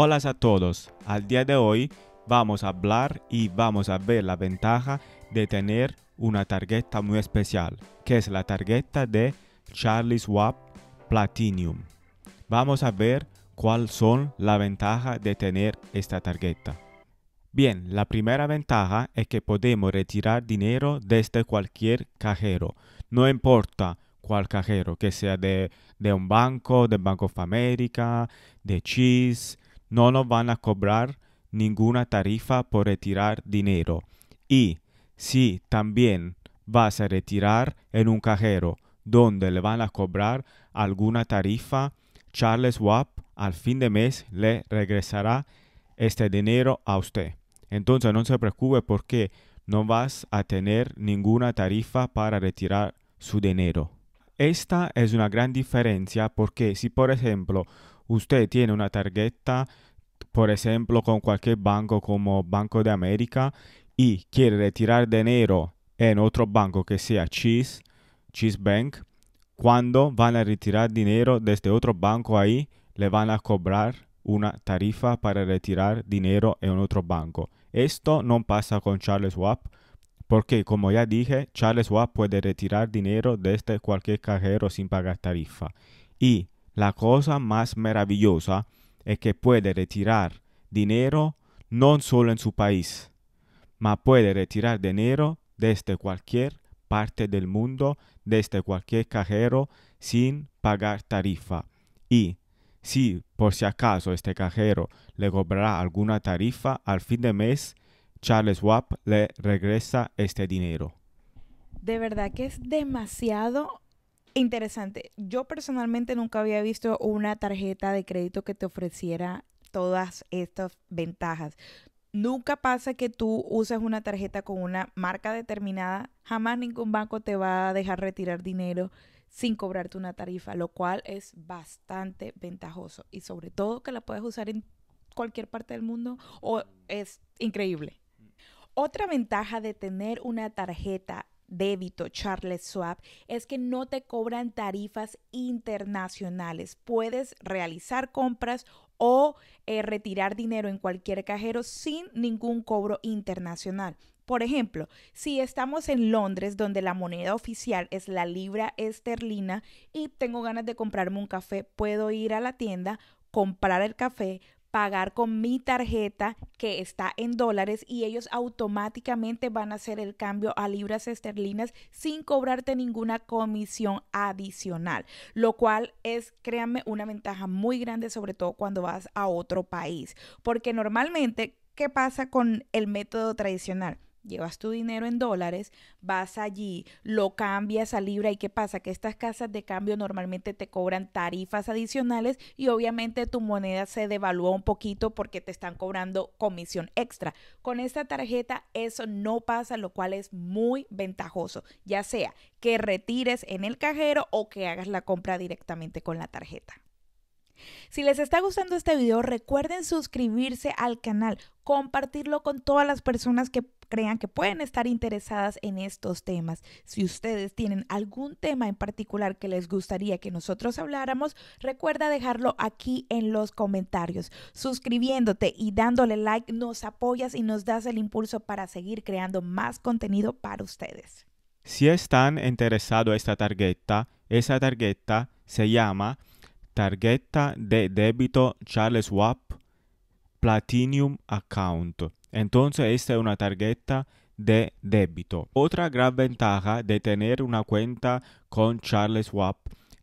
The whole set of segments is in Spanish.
Hola a todos, al día de hoy vamos a hablar y vamos a ver la ventaja de tener una tarjeta muy especial, que es la tarjeta de Charlie swap Platinum. Vamos a ver cuáles son las ventaja de tener esta tarjeta. Bien, la primera ventaja es que podemos retirar dinero desde cualquier cajero, no importa cuál cajero, que sea de, un banco, de Banco of America, de Cheese, no nos van a cobrar ninguna tarifa por retirar dinero. Y si también vas a retirar en un cajero donde le van a cobrar alguna tarifa, Charles Wap al fin de mes le regresará este dinero a usted. Entonces no se preocupe porque no vas a tener ninguna tarifa para retirar su dinero. Esta es una gran diferencia porque si por ejemplo usted tiene una tarjeta por ejemplo, con cualquier banco como Banco de América y quiere retirar dinero en otro banco que sea Cheese, Cheese Bank, cuando van a retirar dinero desde otro banco ahí, le van a cobrar una tarifa para retirar dinero en otro banco. Esto no pasa con Charles Schwab porque, como ya dije, Charles Schwab puede retirar dinero desde cualquier cajero sin pagar tarifa. Y la cosa más maravillosa es que puede retirar dinero no solo en su país, ma puede retirar dinero desde cualquier parte del mundo, desde cualquier cajero, sin pagar tarifa. Y si por si acaso este cajero le cobrará alguna tarifa al fin de mes, Charles Wap le regresa este dinero. De verdad que es demasiado Interesante. Yo personalmente nunca había visto una tarjeta de crédito que te ofreciera todas estas ventajas. Nunca pasa que tú uses una tarjeta con una marca determinada. Jamás ningún banco te va a dejar retirar dinero sin cobrarte una tarifa, lo cual es bastante ventajoso. Y sobre todo que la puedes usar en cualquier parte del mundo o es increíble. Otra ventaja de tener una tarjeta débito Charles Schwab es que no te cobran tarifas internacionales. Puedes realizar compras o eh, retirar dinero en cualquier cajero sin ningún cobro internacional. Por ejemplo, si estamos en Londres, donde la moneda oficial es la libra esterlina, y tengo ganas de comprarme un café, puedo ir a la tienda, comprar el café, pagar con mi tarjeta que está en dólares y ellos automáticamente van a hacer el cambio a libras esterlinas sin cobrarte ninguna comisión adicional, lo cual es, créanme, una ventaja muy grande, sobre todo cuando vas a otro país, porque normalmente, ¿qué pasa con el método tradicional? llevas tu dinero en dólares, vas allí, lo cambias a libra y qué pasa? Que estas casas de cambio normalmente te cobran tarifas adicionales y obviamente tu moneda se devalúa un poquito porque te están cobrando comisión extra. Con esta tarjeta eso no pasa, lo cual es muy ventajoso, ya sea que retires en el cajero o que hagas la compra directamente con la tarjeta. Si les está gustando este video, recuerden suscribirse al canal, compartirlo con todas las personas que crean que pueden estar interesadas en estos temas. Si ustedes tienen algún tema en particular que les gustaría que nosotros habláramos, recuerda dejarlo aquí en los comentarios. Suscribiéndote y dándole like nos apoyas y nos das el impulso para seguir creando más contenido para ustedes. Si están interesados en esta tarjeta, esa tarjeta se llama tarjeta de débito Charles Schwab Platinum Account. Entonces esta es una tarjeta de débito. Otra gran ventaja de tener una cuenta con Charles Schwab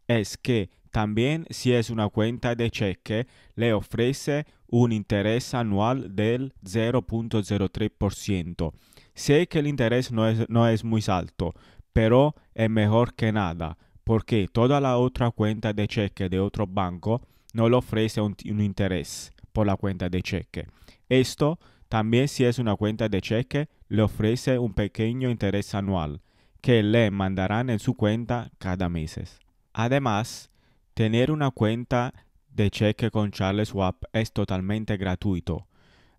es que también si es una cuenta de cheque le ofrece un interés anual del 0.03%. Sé que el interés no es muy alto, pero es mejor que nada porque toda la otra cuenta de cheque de otro banco no le ofrece un, interés por la cuenta de cheque. Esto también si es una cuenta de cheque le ofrece un pequeño interés anual que le mandarán en su cuenta cada mes. Además, tener una cuenta de cheque con Charles Schwab es totalmente gratuito,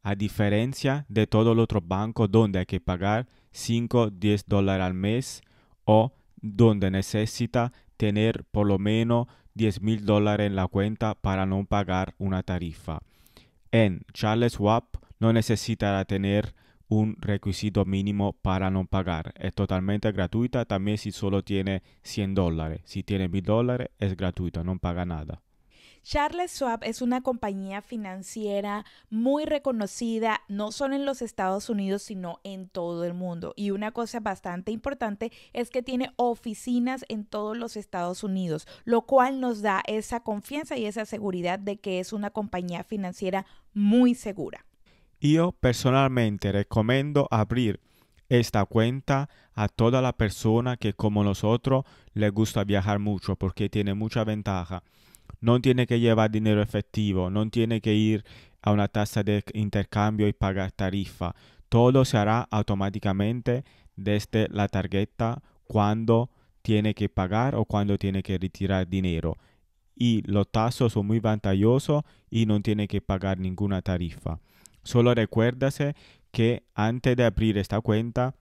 a diferencia de todo el otro banco donde hay que pagar 5 10 dólares al mes o donde necesita tener por lo menos 10 mil dólares en la cuenta para no pagar una tarifa. En Charles Schwab no necesita tener un requisito mínimo para no pagar. Es totalmente gratuita también si solo tiene 100 dólares. Si tiene 1000 dólares es gratuito, no paga nada. Charles Schwab es una compañía financiera muy reconocida, no solo en los Estados Unidos, sino en todo el mundo. Y una cosa bastante importante es que tiene oficinas en todos los Estados Unidos, lo cual nos da esa confianza y esa seguridad de que es una compañía financiera muy segura. Yo personalmente recomiendo abrir esta cuenta a toda la persona que como nosotros le gusta viajar mucho porque tiene mucha ventaja no tiene que llevar dinero efectivo, no tiene que ir a una tasa de intercambio y pagar tarifa. Todo se hará automáticamente desde la tarjeta cuando tiene que pagar o cuando tiene que retirar dinero. Y los tasos son muy vantajosos y no tiene que pagar ninguna tarifa. Solo recuérdase que antes de abrir esta cuenta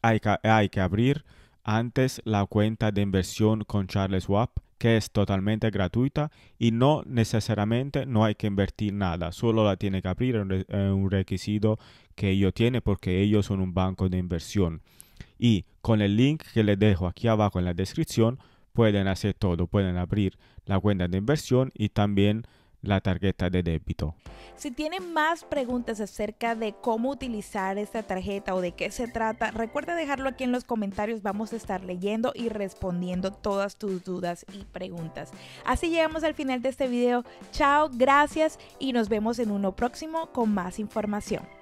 hay que, abrir antes la cuenta de inversión con Charles Schwab que es totalmente gratuita y no necesariamente no hay que invertir nada, solo la tiene que abrir, un eh, requisito que ellos tienen porque ellos son un banco de inversión. Y con el link que les dejo aquí abajo en la descripción pueden hacer todo, pueden abrir la cuenta de inversión y también la tarjeta de débito. Si tienen más preguntas acerca de cómo utilizar esta tarjeta o de qué se trata, recuerda dejarlo aquí en los comentarios. Vamos a estar leyendo y respondiendo todas tus dudas y preguntas. Así llegamos al final de este video. Chao, gracias y nos vemos en uno próximo con más información.